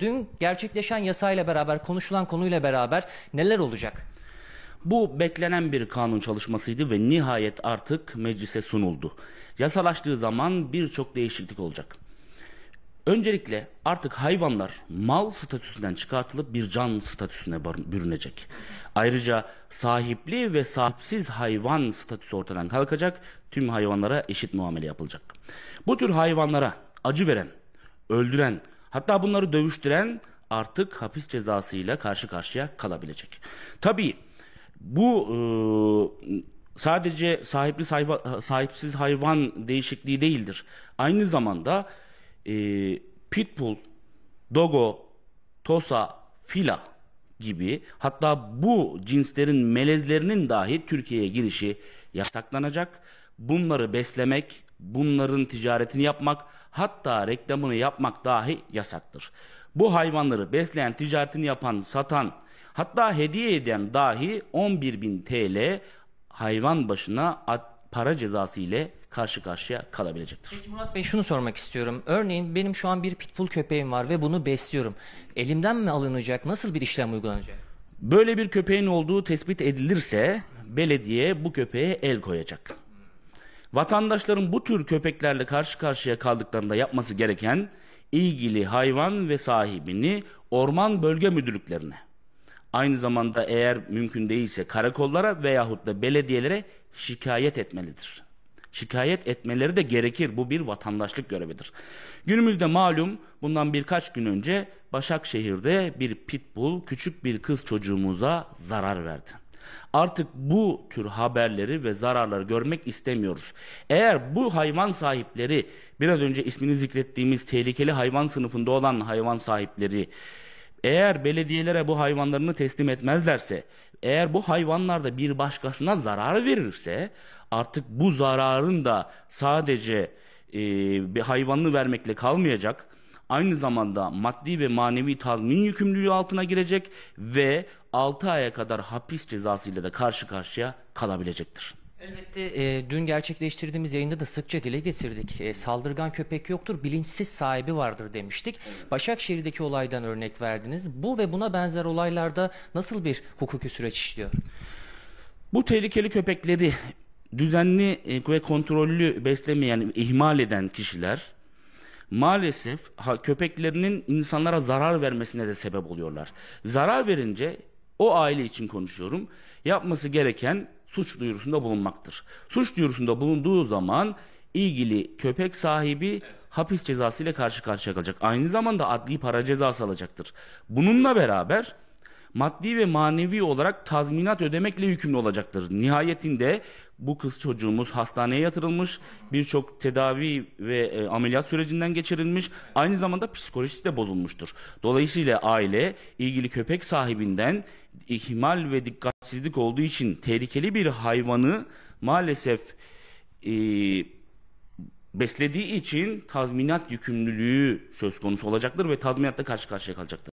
Dün gerçekleşen yasayla beraber, konuşulan konuyla beraber neler olacak? Bu beklenen bir kanun çalışmasıydı ve nihayet artık meclise sunuldu. Yasalaştığı zaman birçok değişiklik olacak. Öncelikle artık hayvanlar mal statüsünden çıkartılıp bir can statüsüne bürünecek. Ayrıca sahipli ve sahipsiz hayvan statüsü ortadan kalkacak, tüm hayvanlara eşit muamele yapılacak. Bu tür hayvanlara acı veren, öldüren, Hatta bunları dövüştüren artık hapis cezasıyla karşı karşıya kalabilecek. Tabii bu e, sadece sahipli sayfa, sahipsiz hayvan değişikliği değildir. Aynı zamanda e, pitbull, dogo, tosa, fila gibi hatta bu cinslerin melezlerinin dahi Türkiye'ye girişi yasaklanacak. Bunları beslemek, bunların ticaretini yapmak hatta reklamını yapmak dahi yasaktır. Bu hayvanları besleyen, ticaretini yapan, satan hatta hediye eden dahi 11.000 TL hayvan başına para cezası ile karşı karşıya kalabilecektir. Peki Murat Bey şunu sormak istiyorum. Örneğin benim şu an bir pitbull köpeğim var ve bunu besliyorum. Elimden mi alınacak? Nasıl bir işlem uygulanacak? Böyle bir köpeğin olduğu tespit edilirse belediye bu köpeğe el koyacak. Vatandaşların bu tür köpeklerle karşı karşıya kaldıklarında yapması gereken ilgili hayvan ve sahibini orman bölge müdürlüklerine Aynı zamanda eğer mümkün değilse karakollara veyahut da belediyelere şikayet etmelidir. Şikayet etmeleri de gerekir. Bu bir vatandaşlık görevidir. Günümüzde malum bundan birkaç gün önce Başakşehir'de bir pitbull küçük bir kız çocuğumuza zarar verdi. Artık bu tür haberleri ve zararları görmek istemiyoruz. Eğer bu hayvan sahipleri biraz önce ismini zikrettiğimiz tehlikeli hayvan sınıfında olan hayvan sahipleri eğer belediyelere bu hayvanlarını teslim etmezlerse, eğer bu hayvanlar da bir başkasına zarar verirse artık bu zararın da sadece e, bir hayvanını vermekle kalmayacak. Aynı zamanda maddi ve manevi tazmin yükümlülüğü altına girecek ve 6 aya kadar hapis cezasıyla da karşı karşıya kalabilecektir. Elbette e, dün gerçekleştirdiğimiz yayında da sıkça dile getirdik. E, saldırgan köpek yoktur, bilinçsiz sahibi vardır demiştik. Başakşehir'deki olaydan örnek verdiniz. Bu ve buna benzer olaylarda nasıl bir hukuki süreç işliyor? Bu tehlikeli köpekleri düzenli e, ve kontrollü beslemeyen, ihmal eden kişiler maalesef ha, köpeklerinin insanlara zarar vermesine de sebep oluyorlar. Zarar verince o aile için konuşuyorum. Yapması gereken suç duyurusunda bulunmaktır. Suç duyurusunda bulunduğu zaman ilgili köpek sahibi hapis cezası ile karşı karşıya kalacak. Aynı zamanda adli para cezası alacaktır. Bununla beraber maddi ve manevi olarak tazminat ödemekle yükümlü olacaktır. Nihayetinde bu kız çocuğumuz hastaneye yatırılmış, birçok tedavi ve e, ameliyat sürecinden geçirilmiş, aynı zamanda psikolojisi de bozulmuştur. Dolayısıyla aile ilgili köpek sahibinden ihmal ve dikkatsizlik olduğu için tehlikeli bir hayvanı maalesef e, beslediği için tazminat yükümlülüğü söz konusu olacaktır ve tazminatla karşı karşıya kalacaktır.